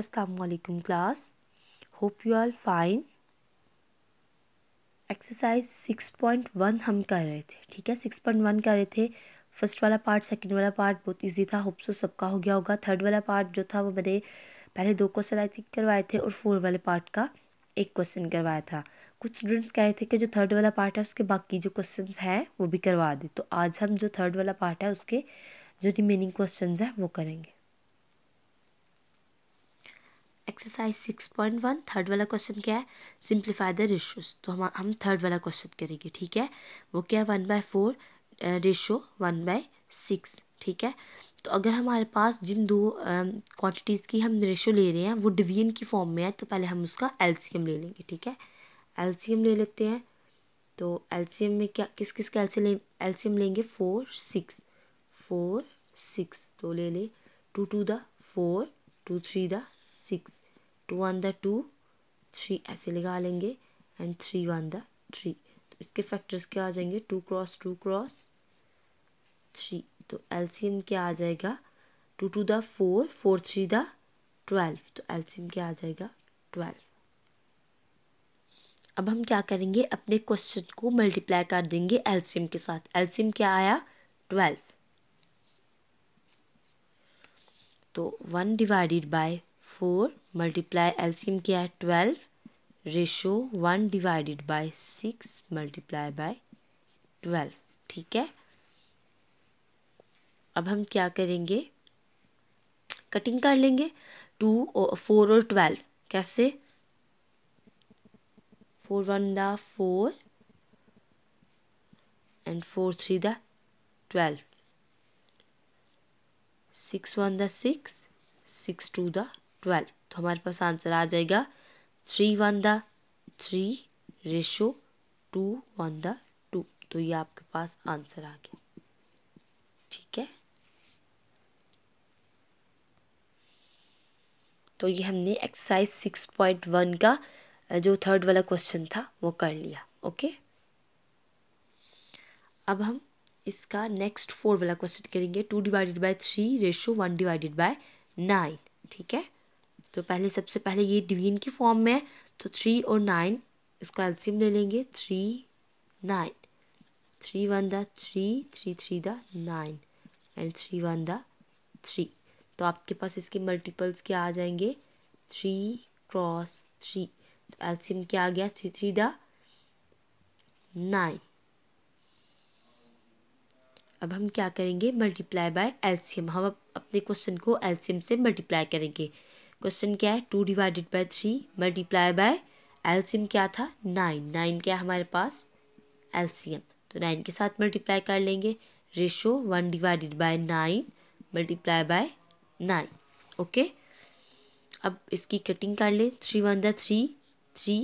class hope you are fine exercise six exercise 6.1 हम कर रहे थे ठीक है 6.1 कर रहे थे फर्स्ट वाला पार्ट सेकंड वाला पार्ट बहुत इजी था होप सो सबका हो गया होगा थर्ड वाला पार्ट जो था वो मैंने पहले दो क्वेश्चन आई थिंक करवाए थे और फोर वाले पार्ट का एक क्वेश्चन करवाया था कुछ स्टूडेंट्स कह रहे थे कि जो थर्ड वाला पार्ट है उसके बाकी जो क्वेश्चन हैं वो भी करवा दें तो आज हम जो थर्ड वाला पार्ट है उसके जो रिमेनिंग क्वेश्चन हैं वो करेंगे exercise six point one third वाला क्वेश्चन क्या है सिंप्लीफाई द रेशोज तो हम हम थर्ड वाला क्वेश्चन करेंगे ठीक है वो क्या है one by four ratio one by six ठीक है तो अगर हमारे पास जिन दो क्वांटिटीज़ की हम रेशो ले रहे हैं वो डिवीजन की फॉर्म में है तो पहले हम उसका एलसीएम ले लेंगे ठीक है एलसीएम ले लेते हैं तो एलसीएम में क्या किस किस का एलसीएम एलसीएम लेंगे फोर सिक्स फोर सिक्स तो ले ले two two the four two three the six two one the two three ऐसे लगा लेंगे and three one the three तो इसके फैक्टर्स क्या आ जाएंगे two cross two cross three तो एल्सीम क्या आ जाएगा two two the four four three the twelve तो एल्सीम क्या आ जाएगा ट्वेल्व अब हम क्या करेंगे अपने क्वेश्चन को मल्टीप्लाई कर देंगे एल्सीम के साथ एल्सीम क्या आया ट्वेल्व तो one divided by four multiply LCM किया है twelve ratio one divided by six multiply by twelve ठीक है अब हम क्या करेंगे कटिंग कर लेंगे टू फोर और ट्वेल्व कैसे four one the four and four three the twelve six one the six six two the twelve तो हमारे पास आंसर आ जाएगा three one the three ratio two one the two तो ये आपके पास आंसर आ गया ठीक है तो ये हमने एक्सरसाइज सिक्स पॉइंट वन का जो थर्ड वाला क्वेश्चन था वो कर लिया ओके अब हम इसका नेक्स्ट फोर वाला क्वेश्चन करेंगे two divided by three ratio one divided by nine ठीक है तो पहले सबसे पहले ये डिवीन की फॉर्म में है तो थ्री और नाइन इसको एल्सीम ले लेंगे three nine three one the three three three the nine and three one the three तो आपके पास इसके मल्टीपल्स क्या आ जाएंगे थ्री क्रॉस थ्री तो एल्सीम क्या आ गया थ्री थ्री द नाइन अब हम क्या करेंगे मल्टीप्लाई बाय एल्सीयम हम अपने क्वेश्चन को एल्सीयम से मल्टीप्लाई करेंगे क्वेश्चन क्या है two divided by three multiply by LCM क्या था नाइन नाइन क्या हमारे पास एल्सीयम तो नाइन के साथ मल्टीप्लाई कर लेंगे ratio one divided by nine multiply by nine okay अब इसकी कटिंग कर लें three one the three three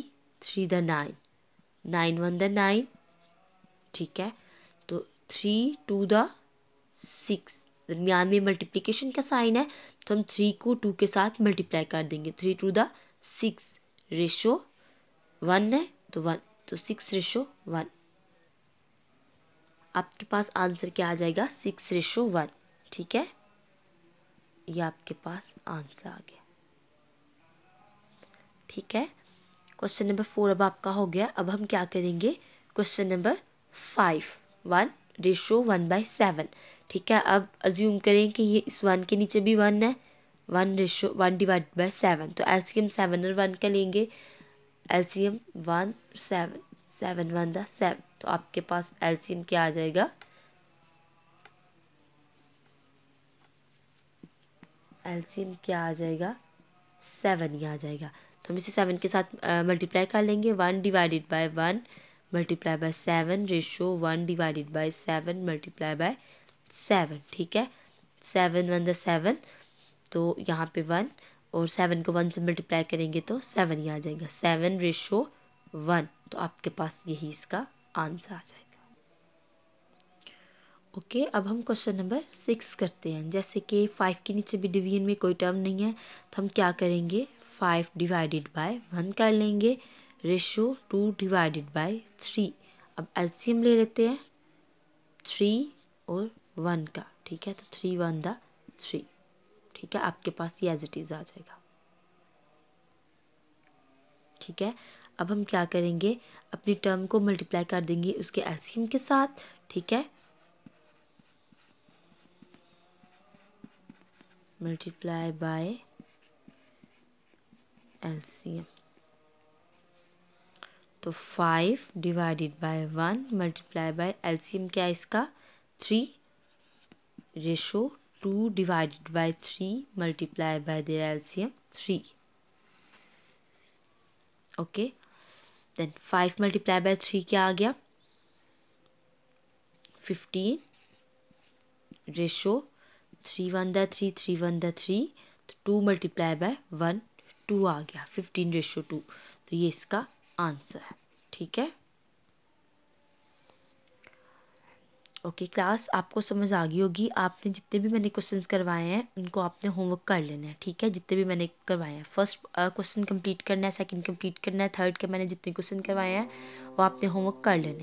three the nine nine one the nine ठीक है थ्री टू द सिक्स दरमियान में मल्टीप्लीकेशन का साइन है तो हम थ्री को टू के साथ मल्टीप्लाई कर देंगे three two the six ratio one है तो वन तो सिक्स रेशो वन आपके पास आंसर क्या आ जाएगा सिक्स रेशो वन ठीक है ये आपके पास आंसर आ गया ठीक है क्वेश्चन नंबर फोर अब आपका हो गया अब हम क्या करेंगे question number five one ratio one by seven ठीक है अब अज्यूम करें कि ये इस वन के नीचे भी वन है one ratio one divide by seven तो एल सी एम सेवन और वन का लेंगे L C M one seven seven one the seven तो आपके पास एल सी एम क्या आ जाएगा एल सी एम क्या आ जाएगा सेवन ही आ जाएगा तो हम इसे सेवन के साथ मल्टीप्लाई कर लेंगे one divided by one multiply by seven ratio one divided by seven multiply by seven ठीक है सेवन वन द सेवन तो यहाँ पे वन और सेवन को वन से मल्टीप्लाई करेंगे तो सेवन ही आ जाएगा सेवन रेशो वन तो आपके पास यही इसका आंसर आ जाएगा ओके okay, अब हम क्वेश्चन नंबर सिक्स करते हैं जैसे कि फाइव के नीचे भी डिवीजन में कोई टर्म नहीं है तो हम क्या करेंगे फाइव डिवाइडेड बाय वन कर लेंगे ratio two divided by three अब एलसीएम ले लेते हैं थ्री और वन का ठीक है तो थ्री वन द थ्री ठीक है आपके पास ये एज इट इज़ आ जाएगा ठीक है अब हम क्या करेंगे अपनी टर्म को मल्टीप्लाई कर देंगे उसके एलसीएम के साथ ठीक है मल्टीप्लाई बाय एल्सियम तो five divided by one multiply by LCM क्या है इसका three ratio two divided by three multiply by their LCM three okay then five multiply by three क्या आ गया fifteen ratio three one the three three one the three तो two multiply by one two आ गया fifteen ratio two तो ये इसका answer ठीक है ओके क्लास आपको समझ आ गई होगी आपने जितने भी मैंने क्वेश्चंस करवाए हैं उनको आपने होमवर्क कर लेना है ठीक है जितने भी मैंने करवाए हैं फर्स्ट क्वेश्चन कंप्लीट करना है सेकंड कंप्लीट करना है थर्ड के मैंने जितने क्वेश्चन करवाए हैं वो आपने होमवर्क कर लेने